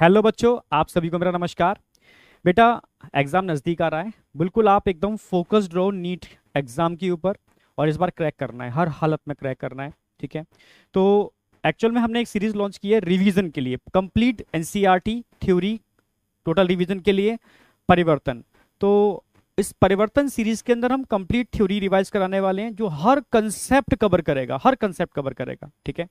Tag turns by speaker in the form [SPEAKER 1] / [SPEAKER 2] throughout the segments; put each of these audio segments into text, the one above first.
[SPEAKER 1] hello बच्चों आप सभी को मेरा नमस्कार बेटा एग्ज़ाम नज़दीक आ रहा है बिल्कुल आप एकदम फोकस्ड रहो नीट एग्ज़ाम के ऊपर और इस बार क्रैक करना है हर हालत में क्रैक करना है ठीक है तो एक्चुअल में हमने एक सीरीज़ लॉन्च की है रिवीजन के लिए complete NCERT theory total revision के लिए परिवर्तन तो इस परिवर्तन सीरीज़ के अंदर हम कंप्लीट थ्योरी रिवाइज कराने वाले हैं जो हर कंसेप्ट कवर करेगा हर कंसेप्ट कवर करेगा ठीक है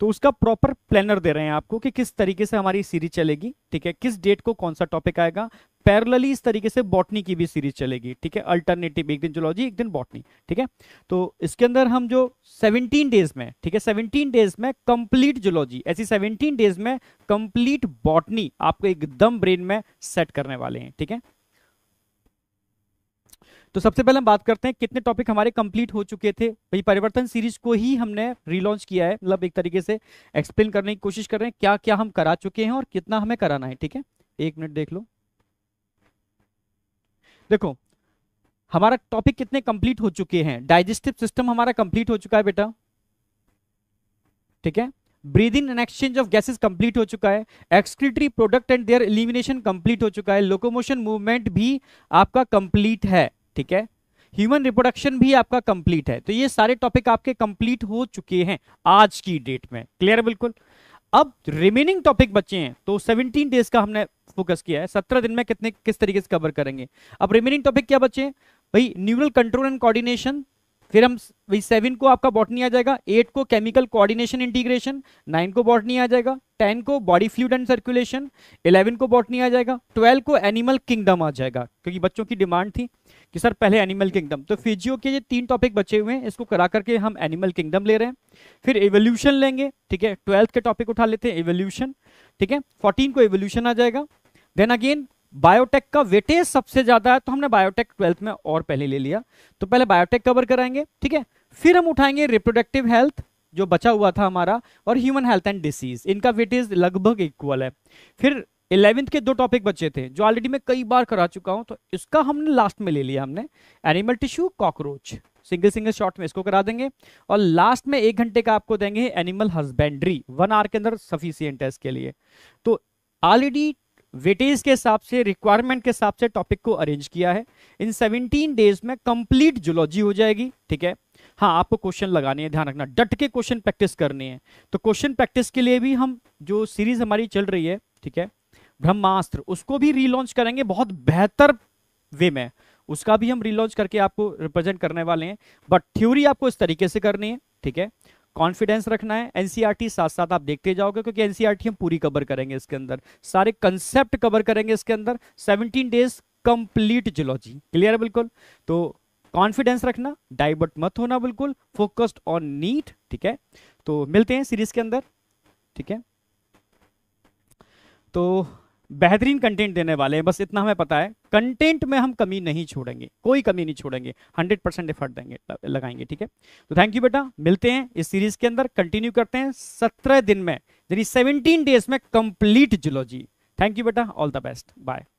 [SPEAKER 1] तो उसका प्रॉपर प्लानर दे रहे हैं आपको कि किस तरीके से हमारी सीरीज चलेगी ठीक है किस डेट को कौन सा टॉपिक आएगा पैरेलली इस तरीके से बॉटनी की भी सीरीज चलेगी ठीक है अल्टरनेटिव एक दिन जोलॉजी एक दिन बॉटनी ठीक है तो इसके अंदर हम जो 17 डेज में ठीक है 17 डेज में कंप्लीट जोलॉजी ऐसी 17 डेज में कंप्लीट बॉटनी आपको एकदम ब्रेन में सेट करने वाले हैं ठीक है तो सबसे पहले हम बात करते हैं कितने टॉपिक हमारे कंप्लीट हो चुके थे भाई परिवर्तन सीरीज को ही हमने रीलॉन्च किया है मतलब एक तरीके से एक्सप्लेन करने की कोशिश कर रहे हैं क्या क्या हम करा चुके हैं और कितना हमें कराना है ठीक है एक मिनट देख लो देखो हमारा टॉपिक कितने कंप्लीट हो चुके हैं डाइजेस्टिव सिस्टम हमारा कंप्लीट हो चुका है बेटा ठीक है breathing and exchange of gases complete हो चुका है excretory product and their elimination complete हो चुका है लोकोमोशन मूवमेंट भी आपका कंप्लीट है ठीक है ह्यूमन रिप्रोडक्शन भी आपका कंप्लीट है तो ये सारे टॉपिक आपके कंप्लीट हो चुके हैं आज की डेट में क्लियर बिल्कुल अब रिमेनिंग टॉपिक बचे हैं तो 17 डेज का हमने फोकस किया है 17 दिन में कितने किस तरीके से कवर करेंगे अब रिमेनिंग टॉपिक क्या बचे हैं भाई न्यूरल कंट्रोल एंड कोऑर्डिनेशन फिर हम वही सेवन को आपका बॉटनी आ जाएगा एट को केमिकल कोऑर्डिनेशन इंटीग्रेशन नाइन को बॉटनी आ जाएगा टेन को body fluid and circulation eleven को बॉटनी आ जाएगा ट्वेल्व को एनिमल किंगडम आ जाएगा क्योंकि बच्चों की डिमांड थी कि सर पहले एनिमल किंगडम तो फिजियो के ये तीन टॉपिक बचे हुए हैं इसको करा करके हम एनिमल किंगडम ले रहे हैं फिर एवोल्यूशन लेंगे ठीक है ट्वेल्थ के टॉपिक उठा लेते हैं एवोल्यूशन ठीक है फोर्टीन को एवोल्यूशन आ जाएगा देन अगेन बायोटेक का वेटेज सबसे ज्यादा है तो हमने बायोटेक ट्वेल्थ में और पहले ले लिया तो पहले बायोटेक कवर कराएंगे ठीक है फिर हम उठाएंगे रिप्रोडक्टिव हेल्थ जो बचा हुआ था हमारा और ह्यूमन हेल्थ एंड डिसीज इनका वेटेज लगभग इक्वल है फिर इलेवेंथ के दो टॉपिक बचे थे जो ऑलरेडी मैं कई बार करा चुका हूं तो इसका हमने लास्ट में ले लिया हमने animal tissue cockroach single single shot में इसको करा देंगे और लास्ट में एक घंटे का आपको देंगे एनिमल हस्बेंड्री वन आवर के अंदर सफिशियंट है इसके लिए तो ऑलरेडी वेटेज के हिसाब से रिक्वायरमेंट के हिसाब से टॉपिक को अरेंज किया है इन 17 डेज में कंप्लीट जुलॉजी हो जाएगी ठीक है हाँ आपको क्वेश्चन लगाने हैं ध्यान रखना डट के क्वेश्चन प्रैक्टिस करने हैं तो क्वेश्चन प्रैक्टिस के लिए भी हम जो सीरीज हमारी चल रही है ठीक है ब्रह्मास्त्र उसको भी रीलॉन्च करेंगे बहुत बेहतर वे में उसका भी हम रीलॉन्च करके आपको रिप्रेजेंट करने वाले हैं बट थ्योरी आपको इस तरीके से करनी है ठीक है कॉन्फिडेंस रखना है एनसीईआरटी e साथ साथ आप देखते जाओगे क्योंकि एनसीईआरटी e हम पूरी कवर करेंगे इसके अंदर सारे कंसेप्ट कवर करेंगे इसके अंदर 17 डेज कंप्लीट जियोलॉजी क्लियर है बिल्कुल तो कॉन्फिडेंस रखना डाइवर्ट मत होना बिल्कुल फोकस्ड ऑन नीट ठीक है तो मिलते हैं सीरीज के अंदर ठीक है तो बेहतरीन कंटेंट देने वाले हैं बस इतना हमें पता है कंटेंट में हम कमी नहीं छोड़ेंगे कोई कमी नहीं छोड़ेंगे 100 परसेंट एफर्ट देंगे लगाएंगे ठीक है तो थैंक यू बेटा मिलते हैं इस सीरीज के अंदर कंटिन्यू करते हैं सत्रह दिन में यानी सेवनटीन डेज में कंप्लीट जुलॉजी थैंक यू बेटा ऑल द बेस्ट बाय